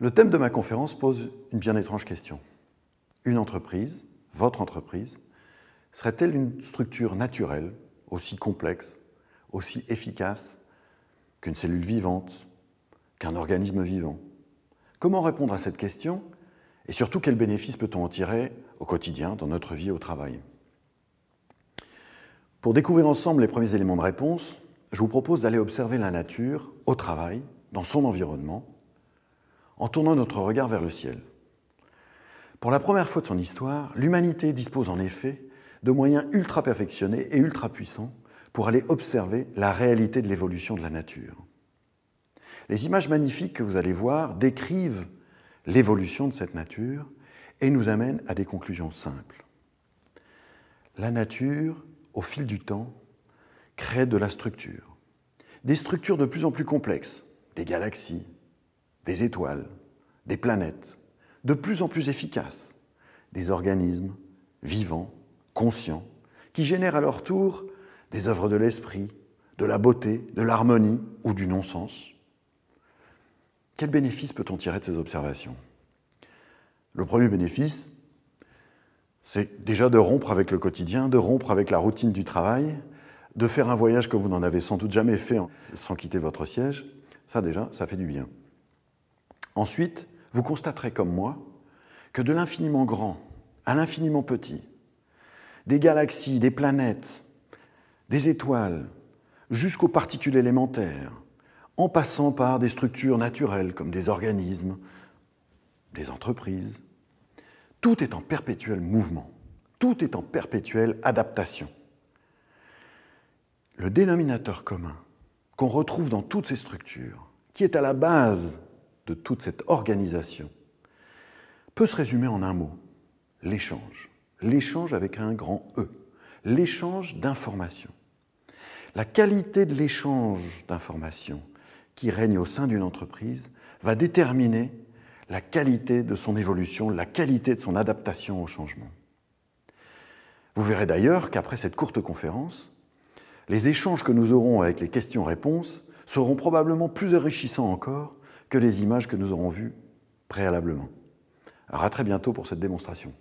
Le thème de ma conférence pose une bien étrange question. Une entreprise, votre entreprise, serait-elle une structure naturelle, aussi complexe, aussi efficace qu'une cellule vivante, qu'un organisme vivant Comment répondre à cette question et surtout quels bénéfices peut-on en tirer au quotidien, dans notre vie, au travail Pour découvrir ensemble les premiers éléments de réponse, je vous propose d'aller observer la nature au travail, dans son environnement, en tournant notre regard vers le ciel. Pour la première fois de son histoire, l'humanité dispose en effet de moyens ultra perfectionnés et ultra puissants pour aller observer la réalité de l'évolution de la nature. Les images magnifiques que vous allez voir décrivent l'évolution de cette nature et nous amènent à des conclusions simples. La nature, au fil du temps, crée de la structure. Des structures de plus en plus complexes, des galaxies, des étoiles, des planètes, de plus en plus efficaces, des organismes vivants, conscients, qui génèrent à leur tour des œuvres de l'esprit, de la beauté, de l'harmonie ou du non-sens. Quel bénéfice peut-on tirer de ces observations Le premier bénéfice, c'est déjà de rompre avec le quotidien, de rompre avec la routine du travail, de faire un voyage que vous n'en avez sans doute jamais fait sans quitter votre siège. Ça déjà, ça fait du bien. Ensuite, vous constaterez comme moi que de l'infiniment grand à l'infiniment petit, des galaxies, des planètes, des étoiles, jusqu'aux particules élémentaires, en passant par des structures naturelles comme des organismes, des entreprises, tout est en perpétuel mouvement, tout est en perpétuelle adaptation. Le dénominateur commun qu'on retrouve dans toutes ces structures, qui est à la base de toute cette organisation peut se résumer en un mot, l'échange. L'échange avec un grand E, l'échange d'informations. La qualité de l'échange d'informations qui règne au sein d'une entreprise va déterminer la qualité de son évolution, la qualité de son adaptation au changement. Vous verrez d'ailleurs qu'après cette courte conférence, les échanges que nous aurons avec les questions-réponses seront probablement plus enrichissants encore que les images que nous aurons vues préalablement. Alors à très bientôt pour cette démonstration.